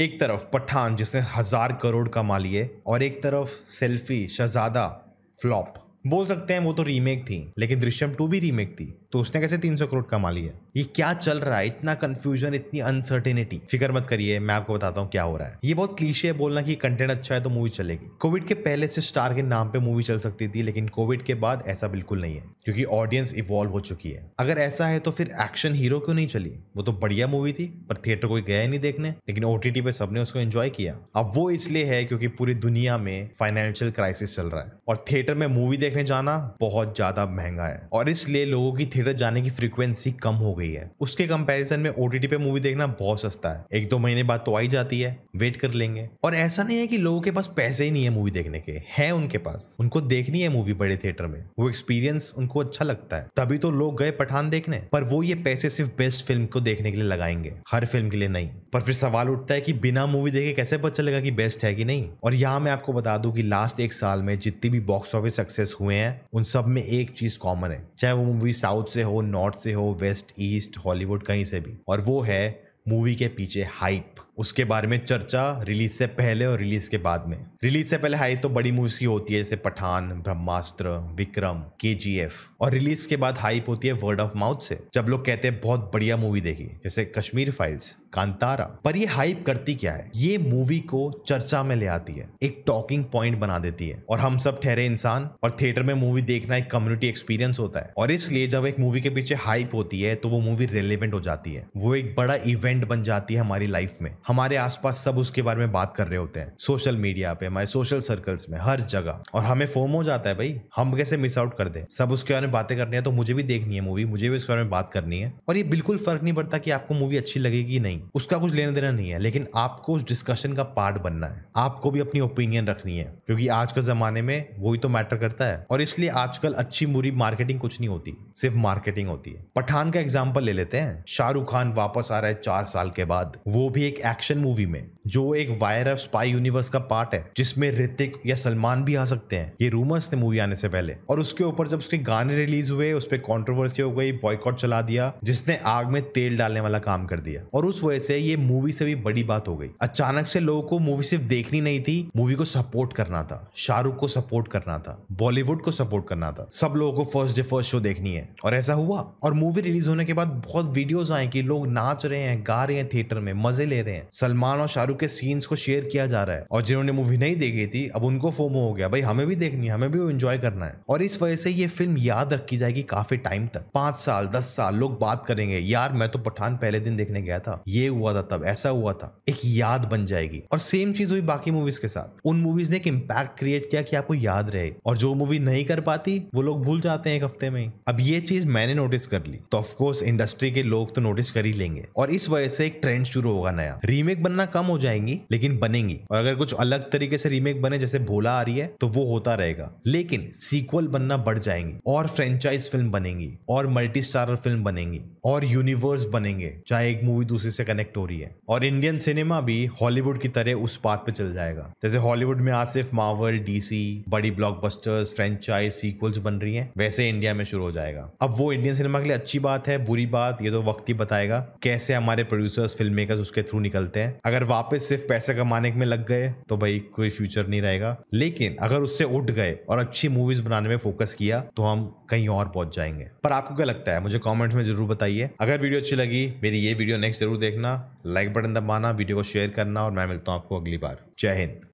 एक तरफ पठान जिसने हजार करोड़ कमा लिए और एक तरफ सेल्फी शहजादा फ्लॉप बोल सकते हैं वो तो रीमेक थी लेकिन दृश्यम टू भी रीमेक थी तो उसने कैसे 300 करोड़ कमा लिया ये क्या चल रहा है इतना कंफ्यूजन इतनी अनसर्टेनिटी फिकर मत करिए मैं आपको बताता हूँ क्या हो रहा है ये बहुत क्लीशे है बोलना कि कंटेंट अच्छा है तो मूवी चलेगी कोविड के पहले से स्टार के नाम पे मूवी चल सकती थी लेकिन कोविड के बाद ऐसा बिल्कुल नहीं है क्योंकि ऑडियंस इवॉल्व हो चुकी है अगर ऐसा है तो फिर एक्शन हीरो क्यों नहीं चली वो तो बढ़िया मूवी थी पर थिएटर कोई गया नहीं देखने लेकिन ओ पे सबने उसको एंजॉय किया अब वो इसलिए है क्योंकि पूरी दुनिया में फाइनेंशियल क्राइसिस चल रहा है और थिएटर में मूवी देख देखने जाना बहुत ज्यादा महंगा है और इसलिए लोगों की थिएटर जाने की फ्रीक्वेंसी कम हो गई है उसके कंपैरिजन में ओटीटी पे मूवी देखना बहुत सस्ता है एक दो महीने बाद तो आई जाती है वेट कर लेंगे और ऐसा नहीं है कि लोगों के पास पैसे ही नहीं है मूवी देखने के है उनके पास उनको देखनी है मूवी बड़े थिएटर में वो एक्सपीरियंस उनको अच्छा लगता है तभी तो लोग गए पठान देखने पर वो ये पैसे सिर्फ बेस्ट फिल्म को देखने के लिए लगाएंगे हर फिल्म के लिए नहीं पर फिर सवाल उठता है कि बिना मूवी देखे कैसे पता चलेगा कि बेस्ट है कि नहीं और यहाँ मैं आपको बता दूं कि लास्ट एक साल में जितनी भी बॉक्स ऑफिस सक्सेस हुए हैं उन सब में एक चीज कॉमन है चाहे वो मूवी साउथ से हो नॉर्थ से हो वेस्ट ईस्ट हॉलीवुड कहीं से भी और वो है मूवी के पीछे हाइप उसके बारे में चर्चा रिलीज से पहले और रिलीज के बाद में रिलीज से पहले हाई तो बड़ी मूवीज की होती है जैसे पठान ब्रह्मास्त्र विक्रम के और रिलीज के बाद हाइप होती है वर्ड ऑफ माउथ से जब लोग कहते हैं बहुत बढ़िया मूवी देखी जैसे कश्मीर फाइल्स कांतारा पर ये हाइप करती क्या है ये मूवी को चर्चा में ले आती है एक टॉकिंग पॉइंट बना देती है और हम सब ठहरे इंसान और थिएटर में मूवी देखना एक कम्युनिटी एक्सपीरियंस होता है और इसलिए जब एक मूवी के पीछे हाइप होती है तो वो मूवी रेलिवेंट हो जाती है वो एक बड़ा इवेंट बन जाती है हमारी लाइफ में हमारे आसपास सब उसके बारे में बात कर रहे होते हैं सोशल मीडिया पे हमारे सोशल सर्कल्स में हर जगह और हमें फोम हो जाता है भाई हम कैसे मिस आउट कर दे सब उसके बारे में बातें करनी है तो मुझे भी देखनी है मूवी मुझे भी उसके बारे में बात करनी है और ये बिल्कुल फर्क नहीं पड़ता कि आपको मूवी अच्छी लगेगी नहीं उसका कुछ लेना देना नहीं है लेकिन आपको उस डिस्कशन का पार्ट बनना है आपको भी अपनी ओपिनियन रखनी है क्योंकि आज के जमाने में वही तो मैटर करता है और इसलिए आजकल अच्छी मूवी मार्केटिंग कुछ नहीं होती सिर्फ मार्केटिंग होती है पठान का एग्जाम्पल ले लेते हैं शाहरुख खान वापस आ रहा है चार साल के बाद वो भी एक एक्शन मूवी में जो एक वायर ऑफ स्पाई यूनिवर्स का पार्ट है जिसमें ऋतिक या सलमान भी आ सकते हैं ये रूमर्स थे मूवी आने से पहले और उसके ऊपर जब उसके गाने रिलीज हुए उस पर कॉन्ट्रोवर्सी हो गई बॉयकॉट चला दिया जिसने आग में तेल डालने वाला काम कर दिया और उस वजह से ये मूवी से भी बड़ी बात हो गई अचानक से लोगों को मूवी सिर्फ देखनी नहीं थी मूवी को सपोर्ट करना था शाहरुख को सपोर्ट करना था बॉलीवुड को सपोर्ट करना था सब लोगों को फर्स्ट डे फर्स्ट शो देखनी है और ऐसा हुआ और मूवी रिलीज होने के बाद बहुत वीडियोज आए कि लोग नाच रहे हैं गा रहे हैं थिएटर में मजे ले रहे हैं हैं सलमान और शाहरुख के सीन्स को शेयर किया जा रहा है और जिन्होंने मूवी नहीं देखी थी अब उनको फोमो हो गया भाई हमें भी देखनी है हमें भी एंजॉय करना है और इस वजह से ये फिल्म याद रखी जाएगी काफी टाइम तक पांच साल दस साल लोग बात करेंगे यार मैं तो पठान पहले दिन देखने गया था ये हुआ था तब ऐसा हुआ था एक याद बन जाएगी और सेम चीज हुई बाकी मूवीज के साथ उन मूवीज ने एक इम्पैक्ट क्रिएट किया कि आपको याद रहे और जो मूवी नहीं कर पाती वो लोग भूल जाते हैं एक हफ्ते में अब ये चीज मैंने नोटिस कर ली तो ऑफकोर्स इंडस्ट्री के लोग तो नोटिस कर ही लेंगे और इस वजह से एक ट्रेंड शुरू होगा नया रीमेक बनना कम हो जाएंगी लेकिन बनेंगी और अगर कुछ अलग तरीके से रीमेक बने जैसे भोला आ रही है तो वो होता रहेगा लेकिन सीक्वल बनना बढ़ जाएंगी और फ्रेंचाइज फिल्म बनेंगी और मल्टी स्टारर फिल्म बनेंगी और यूनिवर्स बनेंगे चाहे एक मूवी दूसरी से कनेक्ट हो रही है और इंडियन सिनेमा भी हॉलीवुड की तरह उस बात पे चल जाएगा जैसे हॉलीवुड में आज सिर्फ मावल डीसी बड़ी ब्लॉकबस्टर्स फ्रेंचाइज सीक्वल्स बन रही हैं वैसे इंडिया में शुरू हो जाएगा अब वो इंडियन सिनेमा के लिए अच्छी बात है बुरी बात ये तो वक्त ही बताएगा कैसे हमारे प्रोड्यूसर्स फिल्म मेकर्स उसके थ्रू निकल निकलते हैं अगर वापस सिर्फ पैसे कमाने में लग गए तो भाई कोई फ्यूचर नहीं रहेगा लेकिन अगर उससे उठ गए और अच्छी मूवीज बनाने में फोकस किया तो हम कहीं और पहुंच जाएंगे पर आपको क्या लगता है मुझे कॉमेंट में जरूर बताइए अगर वीडियो अच्छी लगी मेरी ये वीडियो नेक्स्ट जरूर देखना लाइक बटन दबाना वीडियो को शेयर करना और मैं मिलता हूँ आपको अगली बार जय हिंद